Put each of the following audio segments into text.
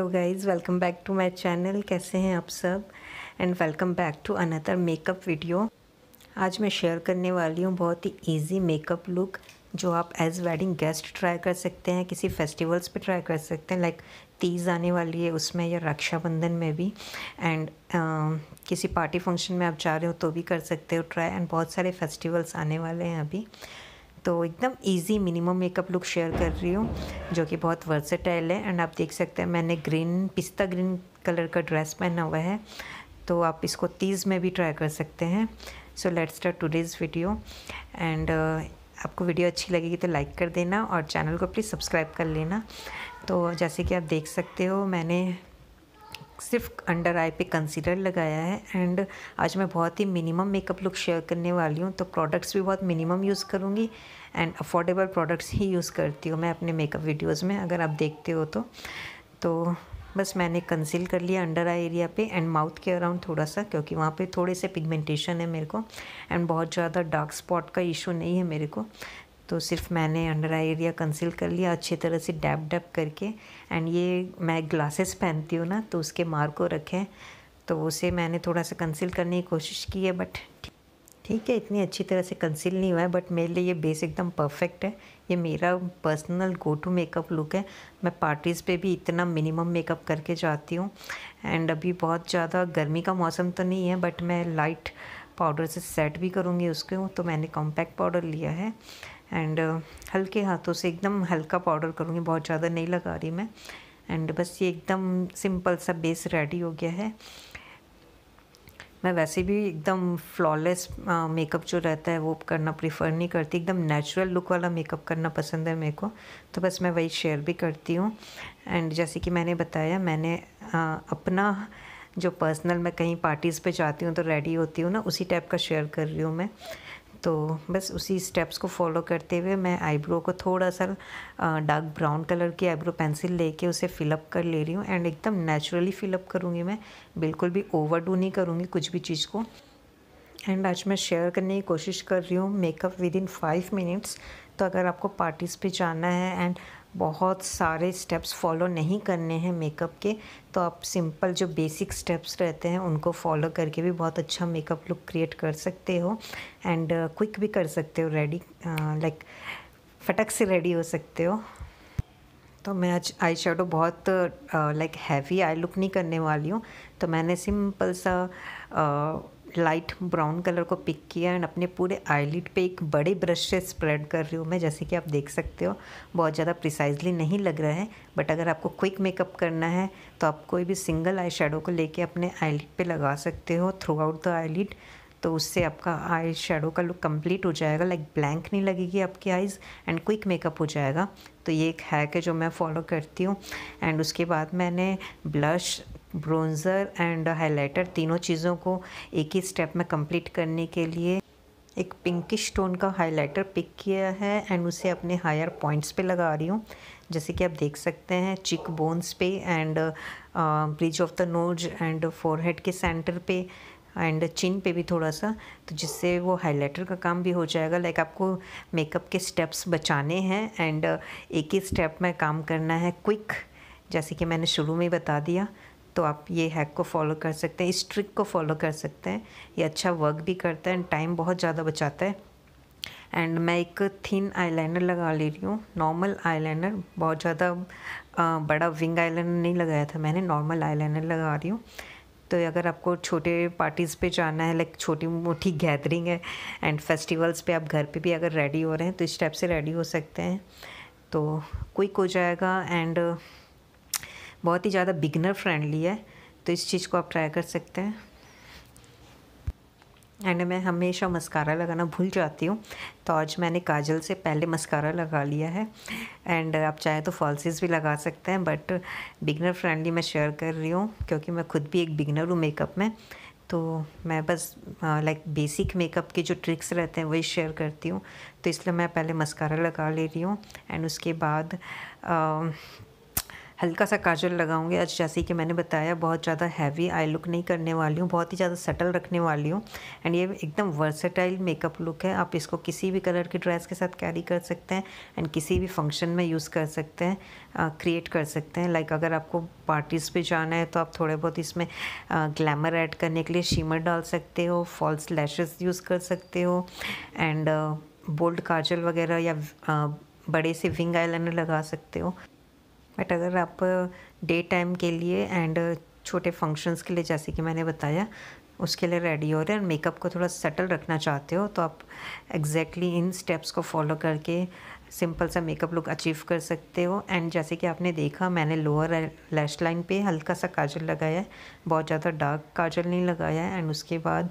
hello guys welcome back to my channel कैसे हैं आप सब and welcome back to another makeup video आज मैं शेयर करने वाली हूँ बहुत ही इजी मेकअप लुक जो आप एज वेडिंग गेस्ट ट्राई कर सकते हैं किसी फेस्टिवल्स पे ट्राई कर सकते हैं लाइक तीज आने वाली है उसमें या रक्षाबंधन में भी एंड uh, किसी पार्टी फंक्शन में आप जा रहे हो तो भी कर सकते हो ट्राई एंड बहुत सारे फेस्टिवल्स आने वाले हैं अभी तो एकदम easy minimum makeup look share कर रही हूँ जो कि बहुत वर्सेटाइल है एंड आप देख सकते हैं मैंने ग्रीन पिस्ता ग्रीन कलर का ड्रेस पहना हुआ है तो आप इसको तीज में भी ट्राई कर सकते हैं so let's start today's video and आपको वीडियो अच्छी लगेगी तो लाइक कर देना और चैनल को प्लीज़ सब्सक्राइब कर लेना तो जैसे कि आप देख सकते हो मैंने सिर्फ अंडर आई पे कंसीलर लगाया है एंड आज मैं बहुत ही मिनिमम मेकअप लुक शेयर करने वाली हूँ तो प्रोडक्ट्स भी बहुत मिनिमम यूज़ करूँगी एंड अफोर्डेबल प्रोडक्ट्स ही यूज़ करती हूँ मैं अपने मेकअप वीडियोज़ में अगर आप देखते हो तो तो बस मैंने कंसील कर लिया अंडर आई एरिया पे एंड माउथ के अराउंड थोड़ा सा क्योंकि वहाँ पे थोड़े से पिगमेंटेशन है मेरे को एंड बहुत ज़्यादा डार्क स्पॉट का इशू नहीं है मेरे को तो सिर्फ मैंने अंडर आई एरिया कंसील कर लिया अच्छी तरह से डैप डैप करके एंड ये मैं ग्लासेस पहनती हूँ ना तो उसके मार को रखें तो उसे मैंने थोड़ा सा कंसील करने की कोशिश की है बट ठीक है इतनी अच्छी तरह से कंसील नहीं हुआ है बट मेरे लिए ये बेस एकदम परफेक्ट है ये मेरा personal go to makeup look है मैं पार्टीज़ पे भी इतना मिनिमम मेकअप करके जाती हूँ एंड अभी बहुत ज़्यादा गर्मी का मौसम तो नहीं है बट मैं लाइट पाउडर से सेट भी करूँगी उसको तो मैंने कॉम्पैक्ट पाउडर लिया है एंड uh, हल्के हाथों से एकदम हल्का पाउडर करूँगी बहुत ज़्यादा नहीं लगा रही मैं एंड बस ये एकदम सिंपल सा बेस रेडी हो गया है मैं वैसे भी एकदम फ्लॉलेस मेकअप जो रहता है वो करना प्रिफर नहीं करती एकदम नेचुरल लुक वाला मेकअप करना पसंद है मेरे को तो बस मैं वही शेयर भी करती हूँ एंड जैसे कि मैंने बताया मैंने आ, अपना जो पर्सनल मैं कहीं पार्टीज़ पे जाती हूँ तो रेडी होती हूँ ना उसी टाइप का शेयर कर रही हूँ मैं तो बस उसी स्टेप्स को फॉलो करते हुए मैं आईब्रो को थोड़ा सा डार्क ब्राउन कलर की आईब्रो पेंसिल लेके उसे फिलअप कर ले रही हूँ एंड एकदम नेचुरली फिलअप करूँगी मैं बिल्कुल भी ओवर डू नहीं करूँगी कुछ भी चीज़ को एंड आज मैं शेयर करने की कोशिश कर रही हूँ makeup within five minutes तो अगर आपको पार्टीज़ पे जाना है एंड बहुत सारे स्टेप्स फॉलो नहीं करने हैं मेकअप के तो आप सिंपल जो बेसिक स्टेप्स रहते हैं उनको फॉलो करके भी बहुत अच्छा मेकअप लुक क्रिएट कर सकते हो एंड क्विक uh, भी कर सकते हो रेडी लाइक uh, फटक से रेडी हो सकते हो तो मैं आज आई शेडो बहुत लाइक हैवी आई लुक नहीं करने वाली हूँ तो मैंने सिंपल सा uh, लाइट ब्राउन कलर को पिक किया एंड अपने पूरे आईलिड पे एक बड़े ब्रश से स्प्रेड कर रही हूँ मैं जैसे कि आप देख सकते हो बहुत ज़्यादा प्रिसाइजली नहीं लग रहा है बट अगर आपको क्विक मेकअप करना है तो आप कोई भी सिंगल आई शेडो को लेके अपने आईलिड पे लगा सकते हो थ्रू आउट द आईलिड तो उससे आपका आई शेडो का लुक कंप्लीट हो जाएगा लाइक ब्लैंक नहीं लगेगी आपकी आइज़ एंड क्विक मेकअप हो जाएगा तो ये एक हैक है जो मैं फॉलो करती हूँ एंड उसके बाद मैंने ब्लश ब्रोंज़र एंड हाइलाइटर तीनों चीज़ों को एक ही स्टेप में कंप्लीट करने के लिए एक पिंकिश टोन का हाइलाइटर पिक किया है एंड उसे अपने हायर पॉइंट्स पे लगा रही हूँ जैसे कि आप देख सकते हैं चिक बोन्स पे and bridge of the nose and forehead के सेंटर पे एंड चिन पे भी थोड़ा सा तो जिससे वो हाइलाइटर का काम भी हो जाएगा लाइक आपको मेकअप के स्टेप्स बचाने हैं एंड एक ही स्टेप में काम करना है क्विक जैसे कि मैंने शुरू में ही बता दिया तो आप ये हैक को फॉलो कर सकते हैं इस ट्रिक को फॉलो कर सकते हैं ये अच्छा वर्क भी करता है एंड टाइम बहुत ज़्यादा बचाता है एंड मैं एक थिन आईलाइनर लगा ले रही हूँ नॉर्मल आईलाइनर बहुत ज़्यादा बड़ा विंग आईलाइनर नहीं लगाया था मैंने नॉर्मल आईलाइनर लगा रही हूँ तो अगर आपको छोटे पार्टीज़ पे जाना है लाइक छोटी मोटी गैदरिंग है एंड फेस्टिवल्स पे आप घर पे भी अगर रेडी हो रहे हैं तो इस टाइप से रेडी हो सकते हैं तो क्विक हो जाएगा एंड बहुत ही ज़्यादा बिगनर फ्रेंडली है तो इस चीज़ को आप ट्राई कर सकते हैं एंड मैं हमेशा मस्कारा लगाना भूल जाती हूँ तो आज मैंने काजल से पहले मस्कारा लगा लिया है एंड आप चाहे तो फॉल्सिस भी लगा सकते हैं बट बिगनर फ्रेंडली मैं शेयर कर रही हूँ क्योंकि मैं खुद भी एक बिगनर हूँ मेकअप में तो मैं बस लाइक बेसिक मेकअप के जो ट्रिक्स रहते हैं वही शेयर करती हूँ तो इसलिए मैं पहले मस्कारा लगा ले रही हूँ एंड उसके बाद आ, हल्का सा काजल लगाऊंगी आज जैसे कि मैंने बताया बहुत ज़्यादा हैवी आई लुक नहीं करने वाली हूँ बहुत ही ज़्यादा सटल रखने वाली हूँ एंड ये एकदम वर्सेटाइल मेकअप लुक है आप इसको किसी भी कलर की ड्रेस के साथ कैरी कर सकते हैं एंड किसी भी फंक्शन में यूज़ कर सकते हैं क्रिएट कर सकते हैं लाइक अगर आपको पार्टीज़ पर जाना है तो आप थोड़े बहुत इसमें ग्लैमर ऐड करने के लिए शीमर डाल सकते हो फॉल्स लैशेज यूज़ कर सकते हो एंड बोल्ड काजल वगैरह या बड़े से विंग आईलाइनर लगा सकते हो बट अगर आप डे टाइम के लिए एंड छोटे फंक्शंस के लिए जैसे कि मैंने बताया उसके लिए रेडी हो रहे हैं मेकअप को थोड़ा सेटल रखना चाहते हो तो आप एग्जैक्टली exactly इन स्टेप्स को फॉलो करके सिंपल सा मेकअप लुक अचीव कर सकते हो एंड जैसे कि आपने देखा मैंने लोअर लैश लाइन पे हल्का सा काजल लगाया है बहुत ज़्यादा डार्क काजल नहीं लगाया है एंड उसके बाद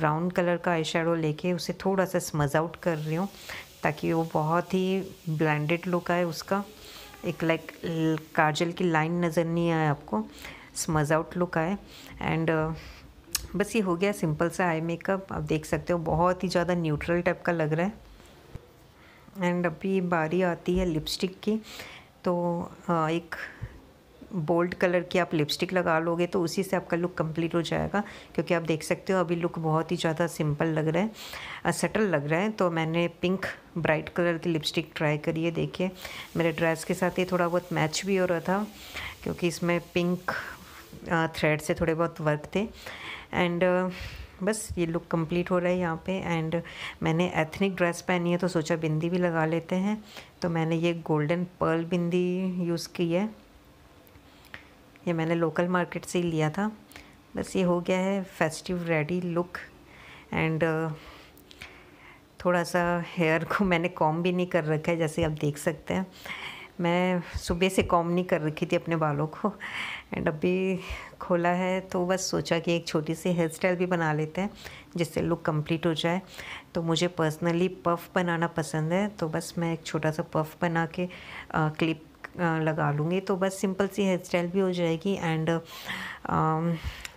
ब्राउन कलर का आई लेके उसे थोड़ा सा स्मज आउट कर रही हूँ ताकि वो बहुत ही ब्लैंडेड लुक आए उसका एक लाइक काजल की लाइन नज़र नहीं आए आपको स्मज आउट लुक आए एंड बस ये हो गया सिंपल सा आई मेकअप आप देख सकते हो बहुत ही ज़्यादा न्यूट्रल टाइप का लग रहा है एंड अभी बारी आती है लिपस्टिक की तो uh, एक बोल्ड कलर की आप लिपस्टिक लगा लोगे तो उसी से आपका लुक कंप्लीट हो जाएगा क्योंकि आप देख सकते हो अभी लुक बहुत ही ज़्यादा सिंपल लग रहा है सटल लग रहा है तो मैंने पिंक ब्राइट कलर की लिपस्टिक ट्राई करी है देखिए मेरे ड्रेस के साथ ये थोड़ा बहुत मैच भी हो रहा था क्योंकि इसमें पिंक थ्रेड से थोड़े बहुत वर्क थे एंड बस ये लुक कंप्लीट हो रहा है यहाँ पे एंड मैंने एथनिक ड्रेस पहनी है तो सोचा बिंदी भी लगा लेते हैं तो मैंने ये गोल्डन पर्ल बिंदी यूज़ की है ये मैंने लोकल मार्केट से ही लिया था बस ये हो गया है फेस्टिव रेडी लुक एंड थोड़ा सा हेयर को मैंने कॉम भी नहीं कर रखा है जैसे आप देख सकते हैं मैं सुबह से कॉम नहीं कर रखी थी अपने बालों को एंड अभी खोला है तो बस सोचा कि एक छोटी सी हेयर स्टाइल भी बना लेते हैं जिससे लुक कंप्लीट हो जाए तो मुझे पर्सनली पफ बनाना पसंद है तो बस मैं एक छोटा सा पफ बना के आ, uh, क्लिप लगा लूँगी तो बस सिंपल सी हेयर स्टाइल भी हो जाएगी एंड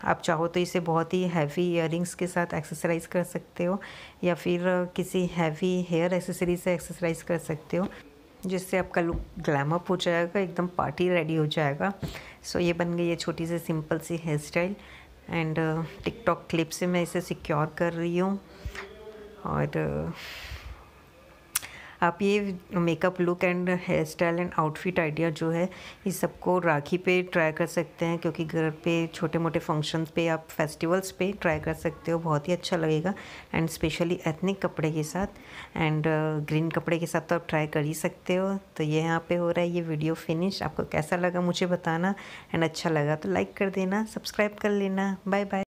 आप चाहो तो इसे बहुत ही हैवी ईयर के साथ एक्सरसाइज कर सकते हो या फिर किसी हैवी हेयर एक्सेसरी से एक्सरसाइज कर सकते हो जिससे आपका लुक ग्लैम अप हो जाएगा एकदम पार्टी रेडी हो जाएगा सो so, ये बन गई है छोटी सी सिंपल सी hair style and TikTok clip से मैं इसे सिक्योर कर रही हूँ और आप ये makeup look and hair style and outfit idea जो है ये सबको राखी पे ट्राई कर सकते हैं क्योंकि घर पे छोटे मोटे फंक्शन पे आप फेस्टिवल्स पे ट्राई कर सकते हो बहुत ही अच्छा लगेगा एंड स्पेशली एथनिक कपड़े के साथ एंड ग्रीन uh, कपड़े के साथ तो आप ट्राई कर ही सकते हो तो ये यहाँ पे हो रहा है ये वीडियो फिनिश आपको कैसा लगा मुझे बताना एंड अच्छा लगा तो लाइक कर देना सब्सक्राइब कर लेना बाय बाय